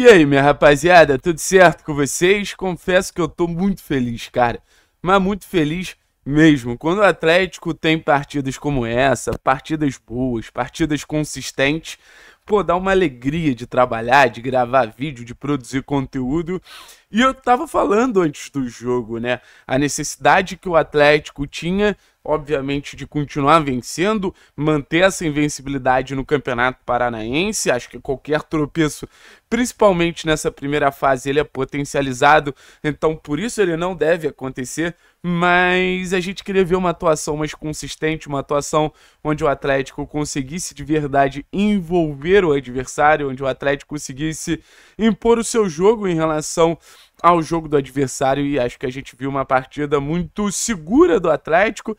E aí, minha rapaziada, tudo certo com vocês? Confesso que eu tô muito feliz, cara. Mas muito feliz mesmo. Quando o Atlético tem partidas como essa, partidas boas, partidas consistentes, pô, dá uma alegria de trabalhar, de gravar vídeo, de produzir conteúdo. E eu tava falando antes do jogo, né? A necessidade que o Atlético tinha obviamente, de continuar vencendo, manter essa invencibilidade no Campeonato Paranaense. Acho que qualquer tropeço, principalmente nessa primeira fase, ele é potencializado, então por isso ele não deve acontecer. Mas a gente queria ver uma atuação mais consistente, uma atuação onde o Atlético conseguisse de verdade envolver o adversário, onde o Atlético conseguisse impor o seu jogo em relação ao jogo do adversário e acho que a gente viu uma partida muito segura do Atlético,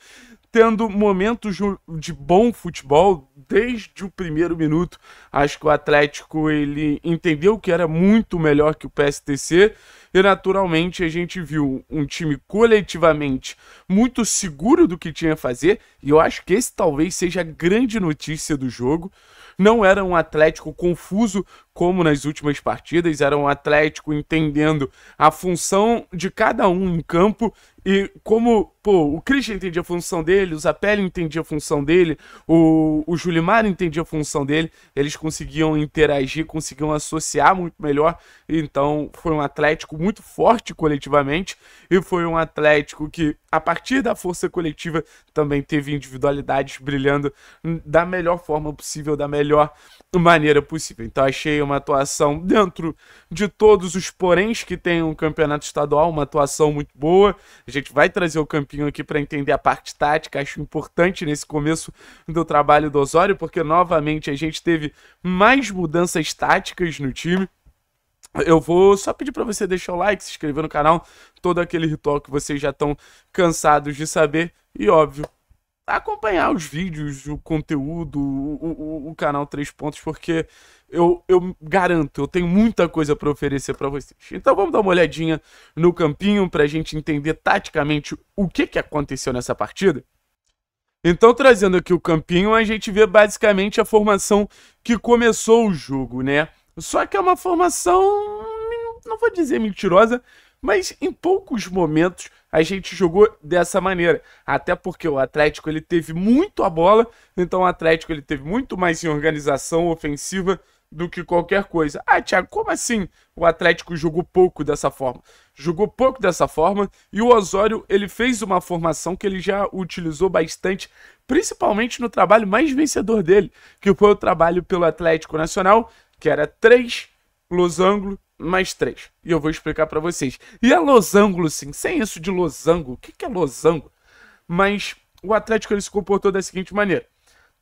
tendo momentos de bom futebol desde o primeiro minuto. Acho que o Atlético ele entendeu que era muito melhor que o PSTC e naturalmente a gente viu um time coletivamente muito seguro do que tinha a fazer, e eu acho que esse talvez seja a grande notícia do jogo. Não era um Atlético confuso como nas últimas partidas, era um Atlético entendendo a função de cada um em campo e como, pô, o Christian entendia a função dele, o Zapelli entendia a função dele, o, o Julimar entendia a função dele, eles conseguiam interagir, conseguiam associar muito melhor, então foi um Atlético muito forte coletivamente e foi um Atlético que, a partir da força coletiva, também teve individualidades brilhando da melhor forma possível, da melhor maneira possível. Então achei uma atuação dentro de todos os poréns que tem um campeonato estadual, uma atuação muito boa. A gente vai trazer o campinho aqui para entender a parte tática, acho importante nesse começo do trabalho do Osório, porque novamente a gente teve mais mudanças táticas no time. Eu vou só pedir para você deixar o like, se inscrever no canal, todo aquele ritual que vocês já estão cansados de saber. E óbvio, acompanhar os vídeos, o conteúdo, o, o, o canal Três Pontos, porque eu, eu garanto, eu tenho muita coisa para oferecer para vocês. Então vamos dar uma olhadinha no campinho para a gente entender taticamente o que, que aconteceu nessa partida. Então, trazendo aqui o campinho, a gente vê basicamente a formação que começou o jogo, né? Só que é uma formação, não vou dizer mentirosa, mas em poucos momentos a gente jogou dessa maneira. Até porque o Atlético ele teve muito a bola, então o Atlético ele teve muito mais em organização ofensiva do que qualquer coisa. Ah, Thiago, como assim o Atlético jogou pouco dessa forma? Jogou pouco dessa forma e o Osório ele fez uma formação que ele já utilizou bastante, principalmente no trabalho mais vencedor dele, que foi o trabalho pelo Atlético Nacional, que era 3 losango mais 3. E eu vou explicar para vocês. E é losango, sim, sem isso de losango. O que, é losango? Mas o Atlético ele se comportou da seguinte maneira.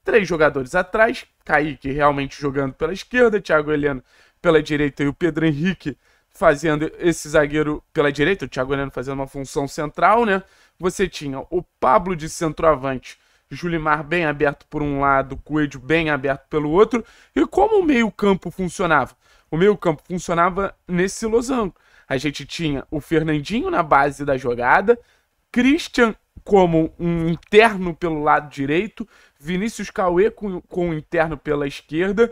Três jogadores atrás, Kaique realmente jogando pela esquerda, Thiago Heleno pela direita e o Pedro Henrique fazendo esse zagueiro pela direita, o Thiago Heleno fazendo uma função central, né? Você tinha o Pablo de centroavante, Julimar bem aberto por um lado, Coelho bem aberto pelo outro. E como o meio-campo funcionava? O meio-campo funcionava nesse losango. A gente tinha o Fernandinho na base da jogada, Christian como um interno pelo lado direito, Vinícius Cauê com, com um interno pela esquerda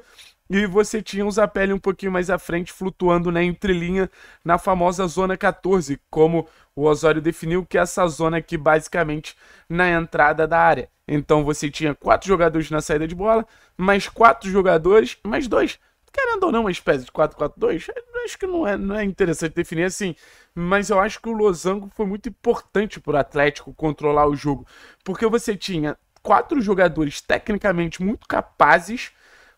e você tinha os Zapelli um pouquinho mais à frente, flutuando na né, entrelinha, na famosa Zona 14, como o Osório definiu, que é essa zona aqui basicamente na entrada da área. Então você tinha quatro jogadores na saída de bola, mais quatro jogadores, mais dois. Querendo ou não, uma espécie de 4-4-2, acho que não é, não é interessante definir assim. Mas eu acho que o losango foi muito importante para o Atlético controlar o jogo. Porque você tinha quatro jogadores tecnicamente muito capazes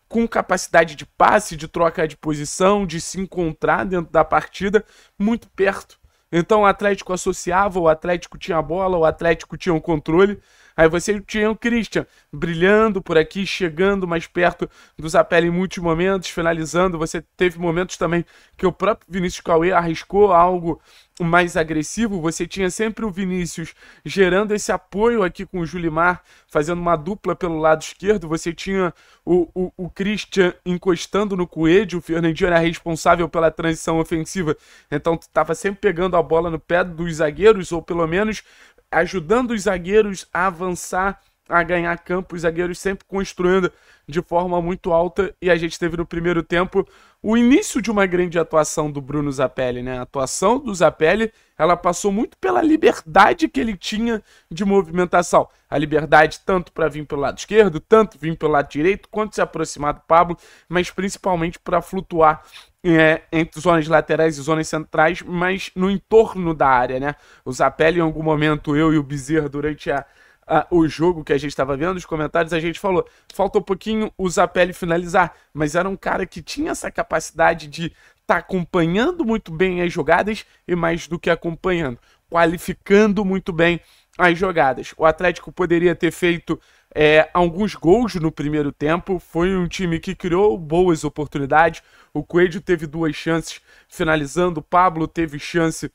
com capacidade de passe, de troca de posição, de se encontrar dentro da partida, muito perto. Então o Atlético associava, o Atlético tinha a bola, o Atlético tinha o controle Aí você tinha o Christian brilhando por aqui, chegando mais perto do Zapelli em muitos momentos, finalizando. Você teve momentos também que o próprio Vinícius Cauê arriscou algo mais agressivo, você tinha sempre o Vinícius gerando esse apoio aqui com o Julimar, fazendo uma dupla pelo lado esquerdo, você tinha o, o, o Christian encostando no Coelho, o Fernandinho era responsável pela transição ofensiva, então estava sempre pegando a bola no pé dos zagueiros, ou pelo menos ajudando os zagueiros a avançar a ganhar campo, os zagueiros sempre construindo de forma muito alta e a gente teve no primeiro tempo o início de uma grande atuação do Bruno Zapelli, né? A atuação do Zapelli, ela passou muito pela liberdade que ele tinha de movimentação. A liberdade tanto para vir pelo lado esquerdo, tanto vir pelo lado direito, quanto se aproximar do Pablo, mas principalmente para flutuar é, entre zonas laterais e zonas centrais, mas no entorno da área, né? O Zapelli, em algum momento, eu e o Bezerra, durante a o jogo que a gente estava vendo, os comentários, a gente falou, faltou um pouquinho o Zapelli finalizar, mas era um cara que tinha essa capacidade de estar tá acompanhando muito bem as jogadas e mais do que acompanhando, qualificando muito bem as jogadas. O Atlético poderia ter feito é, alguns gols no primeiro tempo. Foi um time que criou boas oportunidades. O Coelho teve duas chances finalizando, o Pablo teve chance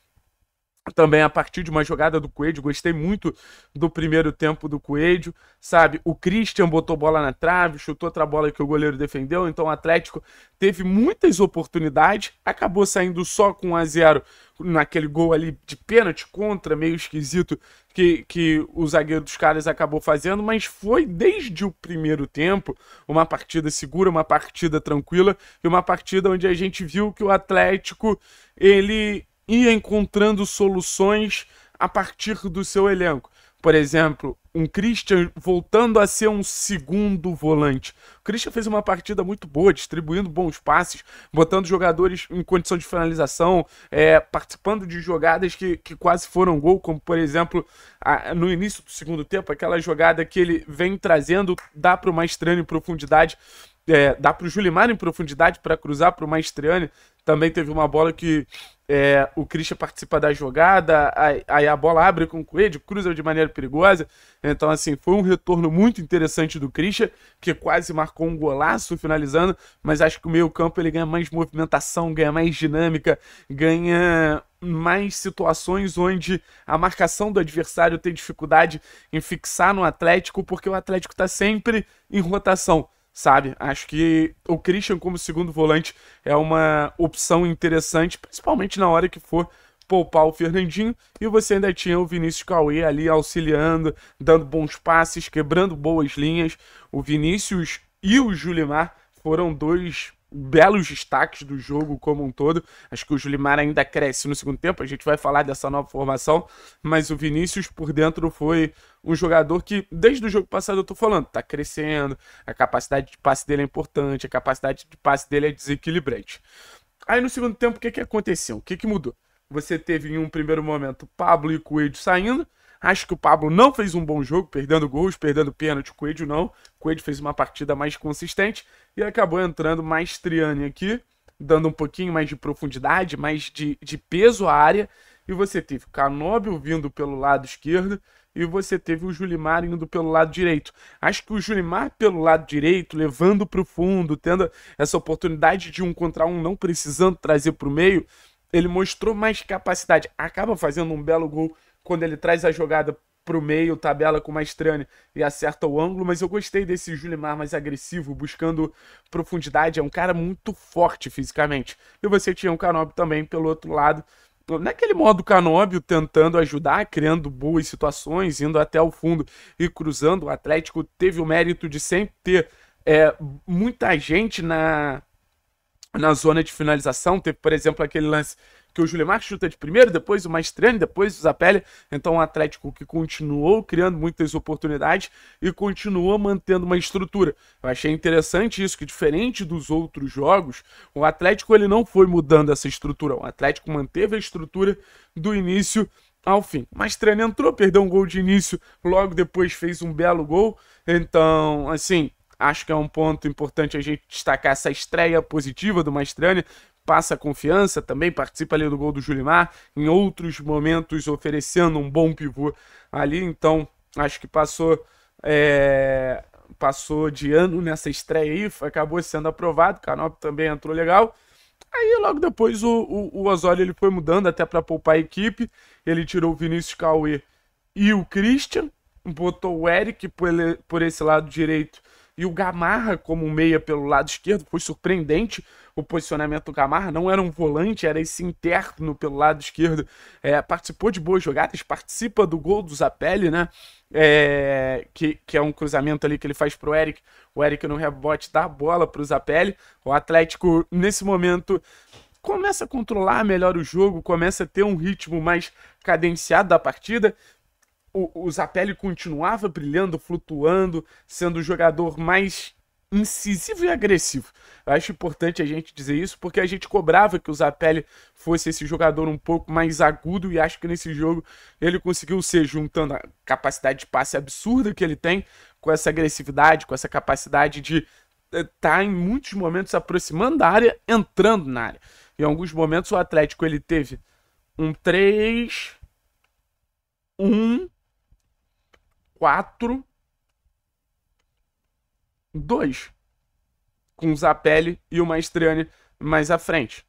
também a partir de uma jogada do Coelho, gostei muito do primeiro tempo do Coelho, sabe? O Christian botou bola na trave, chutou outra bola que o goleiro defendeu, então o Atlético teve muitas oportunidades, acabou saindo só com 1 a 0 naquele gol ali de pênalti contra, meio esquisito, que, que o zagueiro dos caras acabou fazendo, mas foi desde o primeiro tempo uma partida segura, uma partida tranquila e uma partida onde a gente viu que o Atlético ele ia encontrando soluções a partir do seu elenco. Por exemplo, um Christian voltando a ser um segundo volante. O Christian fez uma partida muito boa, distribuindo bons passes, botando jogadores em condição de finalização, é, participando de jogadas que, que quase foram gol, como por exemplo, a, no início do segundo tempo, aquela jogada que ele vem trazendo, dá para o Maestrano em profundidade, é, dá para o Julimar em profundidade para cruzar para o Maestrano. Também teve uma bola que é, o Christian participa da jogada, aí a bola abre com o Coelho, cruza de maneira perigosa. Então, assim, foi um retorno muito interessante do Christian, que quase marcou um golaço finalizando, mas acho que o meio-campo ele ganha mais movimentação, ganha mais dinâmica, ganha mais situações onde a marcação do adversário tem dificuldade em fixar no Atlético, porque o Atlético está sempre em rotação sabe? Acho que o Christian como segundo volante é uma opção interessante, principalmente na hora que for poupar o Fernandinho e você ainda tinha o Vinícius Cauê ali auxiliando, dando bons passes, quebrando boas linhas. O Vinícius e o Julimar foram dois belos destaques do jogo como um todo. Acho que o Julimar ainda cresce no segundo tempo, a gente vai falar dessa nova formação, mas o Vinícius por dentro foi um jogador que, desde o jogo passado, eu tô falando, tá crescendo, a capacidade de passe dele é importante, a capacidade de passe dele é desequilibrante. Aí no segundo tempo, o que, que aconteceu? O que, que mudou? Você teve em um primeiro momento Pablo e Coelho saindo, Acho que o Pablo não fez um bom jogo, perdendo gols, perdendo pênalti. O Coelho não. O Coelho fez uma partida mais consistente e acabou entrando mais Triane aqui, dando um pouquinho mais de profundidade, mais de, de peso à área. E você teve o Canóbio vindo pelo lado esquerdo e você teve o Julimar indo pelo lado direito. Acho que o Julimar pelo lado direito, levando para o fundo, tendo essa oportunidade de um contra um, não precisando trazer para o meio, ele mostrou mais capacidade. Acaba fazendo um belo gol quando ele traz a jogada pro meio, tabela com Maestrani e acerta o ângulo, mas eu gostei desse Julimar mais agressivo, buscando profundidade, é um cara muito forte fisicamente. E você tinha o um também pelo outro lado, naquele modo Canóbio tentando ajudar, criando boas situações, indo até o fundo e cruzando. O Atlético teve o mérito de sempre ter é, muita gente na na zona de finalização. Teve, por exemplo, aquele lance que o Julimar chuta de primeiro, depois o Maestrani, depois o Zapelli. Então, um Atlético que continuou criando muitas oportunidades e continuou mantendo uma estrutura. Eu achei interessante isso, que diferente dos outros jogos, o Atlético ele não foi mudando essa estrutura. O Atlético manteve a estrutura do início ao fim. Maestrani entrou, perdeu um gol de início, logo depois fez um belo gol. Então, assim, Acho que é um ponto importante a gente destacar essa estreia positiva do Mastrani. Passa confiança também, participa ali do gol do Julimar, em outros momentos oferecendo um bom pivô ali. Então, acho que passou é, passou de ano nessa estreia aí, acabou sendo aprovado, o Canop também entrou legal. Aí logo depois o, o, o Osório ele foi mudando até para poupar a equipe, ele tirou o Vinícius Cauê e o Christian, botou o Eric por, ele, por esse lado direito e o Gamarra, como meia pelo lado esquerdo, foi surpreendente o posicionamento do Gamarra. Não era um volante, era esse interno pelo lado esquerdo. É, participou de boas jogadas, participa do gol do Zapelli, né? É, que, que é um cruzamento ali que ele faz pro Eric. O Eric no rebote dá a bola pro Zapelli. O Atlético, nesse momento, começa a controlar melhor o jogo, começa a ter um ritmo mais cadenciado da partida o, o Zapelli continuava brilhando, flutuando, sendo o jogador mais incisivo e agressivo. Eu acho importante a gente dizer isso porque a gente cobrava que o Zapelli fosse esse jogador um pouco mais agudo e acho que nesse jogo ele conseguiu ser juntando a capacidade de passe absurda que ele tem com essa agressividade, com essa capacidade de estar eh, tá, em muitos momentos aproximando da área, entrando na área. Em alguns momentos o Atlético ele teve um 3 1 4, 2. Com o Zapelli e o Maestriani mais à frente.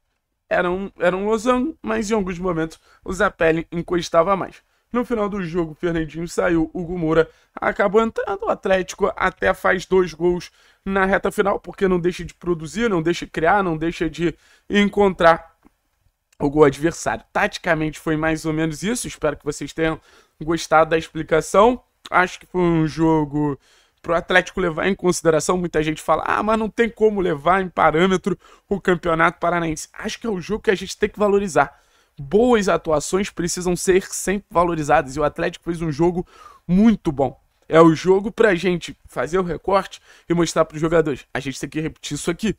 Era um, era um losango, mas em alguns momentos o Zapelli encostava mais. No final do jogo, o Fernandinho saiu, o Gumura acabou entrando. O Atlético até faz dois gols na reta final, porque não deixa de produzir, não deixa de criar, não deixa de encontrar o gol adversário. Taticamente foi mais ou menos isso. Espero que vocês tenham gostado da explicação. Acho que foi um jogo para o Atlético levar em consideração. Muita gente fala, ah, mas não tem como levar em parâmetro o Campeonato Paranaense. Acho que é um jogo que a gente tem que valorizar. Boas atuações precisam ser sempre valorizadas e o Atlético fez um jogo muito bom. É o jogo para a gente fazer o recorte e mostrar para os jogadores. A gente tem que repetir isso aqui.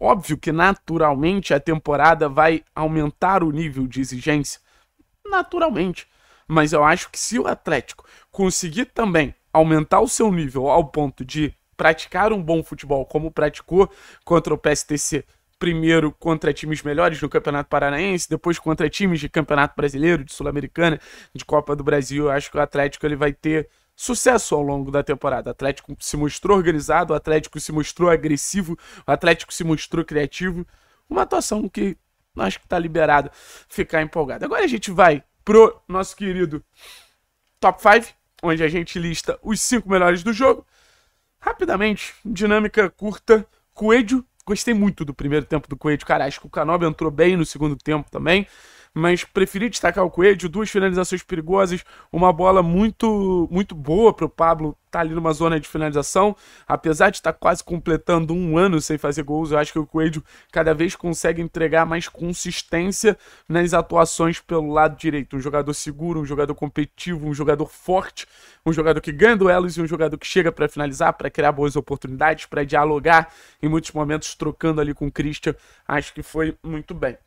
Óbvio que naturalmente a temporada vai aumentar o nível de exigência. Naturalmente. Mas eu acho que se o Atlético conseguir também aumentar o seu nível ao ponto de praticar um bom futebol, como praticou contra o PSTC, primeiro contra times melhores no Campeonato Paranaense, depois contra times de Campeonato Brasileiro, de Sul-Americana, de Copa do Brasil, eu acho que o Atlético ele vai ter sucesso ao longo da temporada. O Atlético se mostrou organizado, o Atlético se mostrou agressivo, o Atlético se mostrou criativo. Uma atuação que acho que está liberado ficar empolgado. Agora a gente vai pro nosso querido Top 5, onde a gente lista os 5 melhores do jogo. Rapidamente, dinâmica curta, Coelho, gostei muito do primeiro tempo do Coelho, cara, acho que o Canob entrou bem no segundo tempo também mas preferi destacar o Coelho, duas finalizações perigosas, uma bola muito muito boa para o Pablo tá ali numa zona de finalização, apesar de estar tá quase completando um ano sem fazer gols, eu acho que o Coelho cada vez consegue entregar mais consistência nas atuações pelo lado direito, um jogador seguro, um jogador competitivo, um jogador forte, um jogador que ganha duelos e um jogador que chega para finalizar, para criar boas oportunidades, para dialogar em muitos momentos trocando ali com o Christian, acho que foi muito bem.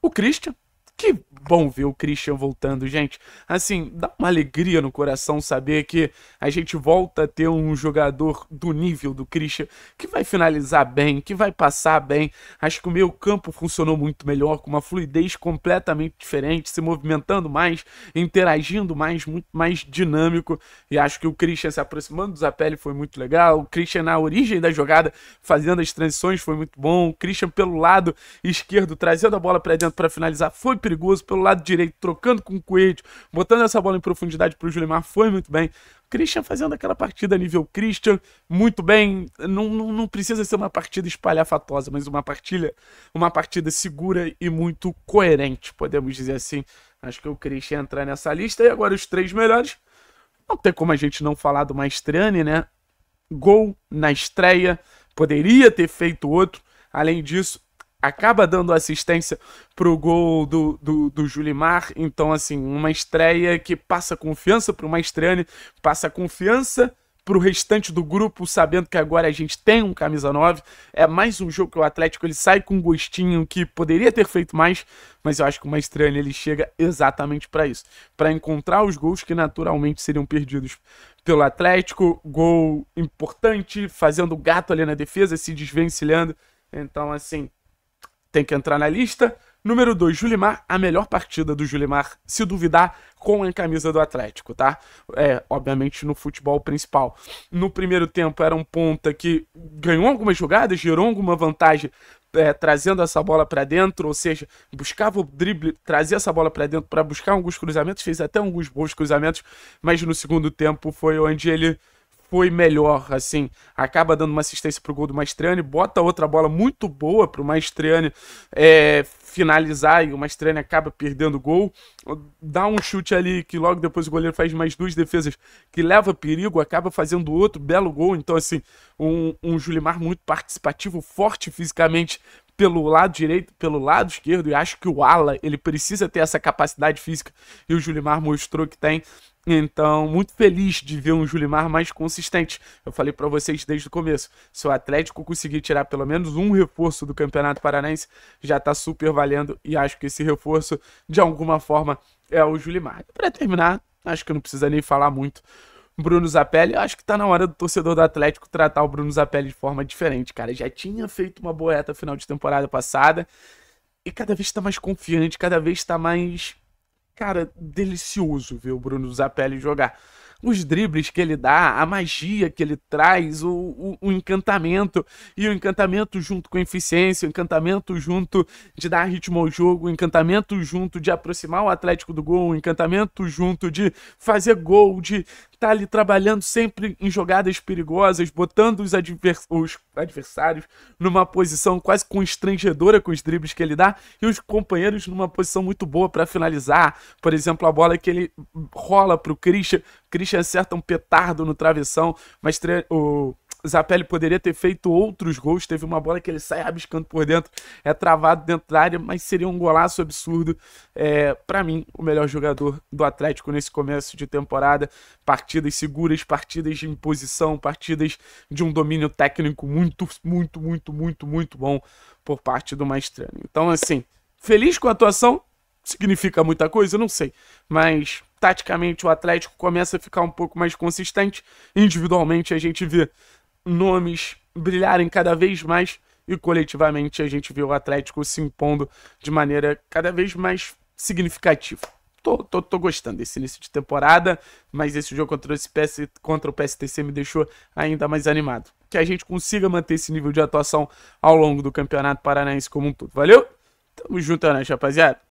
O Christian, que bom ver o Christian voltando, gente. Assim, dá uma alegria no coração saber que a gente volta a ter um jogador do nível do Christian que vai finalizar bem, que vai passar bem. Acho que o meio campo funcionou muito melhor, com uma fluidez completamente diferente, se movimentando mais, interagindo mais, muito mais dinâmico. E acho que o Christian se aproximando do Zapelli foi muito legal. O Christian na origem da jogada, fazendo as transições, foi muito bom. O Christian pelo lado esquerdo, trazendo a bola para dentro para finalizar, foi primeiro perigoso, pelo lado direito, trocando com o Coelho, botando essa bola em profundidade para o Julimar, foi muito bem. Christian fazendo aquela partida nível Christian, muito bem. Não, não, não, precisa ser uma partida espalhafatosa, mas uma partida, uma partida segura e muito coerente, podemos dizer assim. Acho que o Christian entrar nessa lista. E agora os três melhores. Não tem como a gente não falar do Maestrani, né? Gol na estreia, poderia ter feito outro. Além disso, acaba dando assistência pro gol do, do, do Julimar. Então, assim, uma estreia que passa confiança pro Maestrani, passa confiança pro restante do grupo, sabendo que agora a gente tem um camisa 9. É mais um jogo que o Atlético ele sai com um gostinho que poderia ter feito mais, mas eu acho que o Maestrani ele chega exatamente para isso, para encontrar os gols que naturalmente seriam perdidos pelo Atlético, gol importante, fazendo gato ali na defesa, se desvencilhando. Então, assim, tem que entrar na lista. Número 2, Julimar, a melhor partida do Julimar, se duvidar, com a camisa do Atlético, tá? É, obviamente no futebol principal. No primeiro tempo era um ponta que ganhou algumas jogadas, gerou alguma vantagem, é, trazendo essa bola para dentro, ou seja, buscava o drible, trazia essa bola para dentro para buscar alguns cruzamentos, fez até alguns bons cruzamentos, mas no segundo tempo foi onde ele foi melhor, assim, acaba dando uma assistência pro gol do Maestriani, bota outra bola muito boa pro Maestriani é, finalizar e o Maestriani acaba perdendo o gol, dá um chute ali que logo depois o goleiro faz mais duas defesas que leva perigo, acaba fazendo outro belo gol, então assim, um, um Julimar muito participativo, forte fisicamente pelo lado direito, pelo lado esquerdo, e acho que o Ala, ele precisa ter essa capacidade física, e o Julimar mostrou que tem, então, muito feliz de ver um Julimar mais consistente. Eu falei para vocês desde o começo. Se o Atlético conseguir tirar pelo menos um reforço do Campeonato Paranaense, já tá super valendo e acho que esse reforço, de alguma forma, é o Julimar. Para terminar, acho que não precisa nem falar muito. Bruno Zapelli, acho que tá na hora do torcedor do Atlético tratar o Bruno Zapelli de forma diferente, cara. Já tinha feito uma boeta final de temporada passada e cada vez tá mais confiante, cada vez tá mais Cara, delicioso ver o Bruno Zapelli jogar. Os dribles que ele dá, a magia que ele traz, o, o, o encantamento. E o encantamento junto com eficiência, o encantamento junto de dar ritmo ao jogo, o encantamento junto de aproximar o Atlético do gol, o encantamento junto de fazer gol, de tá ali trabalhando sempre em jogadas perigosas, botando os, advers os adversários numa posição quase constrangedora com os dribles que ele dá e os companheiros numa posição muito boa para finalizar. Por exemplo, a bola que ele rola pro Christian, Christian acerta um petardo no travessão, mas o Zapelli poderia ter feito outros gols. Teve uma bola que ele sai rabiscando por dentro, é travado dentro da área, mas seria um golaço absurdo. É, para mim, o melhor jogador do Atlético nesse começo de temporada. Partidas seguras, partidas de imposição, partidas de um domínio técnico muito, muito, muito, muito, muito bom por parte do Maestrano. Então, assim, feliz com a atuação, significa muita coisa, não sei. Mas, taticamente, o Atlético começa a ficar um pouco mais consistente. Individualmente, a gente vê nomes brilharem cada vez mais e coletivamente a gente vê o Atlético se impondo de maneira cada vez mais significativa. Tô, tô, tô gostando desse início de temporada, mas esse jogo contra, esse PS, contra o PSTC me deixou ainda mais animado. Que a gente consiga manter esse nível de atuação ao longo do Campeonato Paranaense como um todo. Valeu? Tamo junto, né, rapaziada?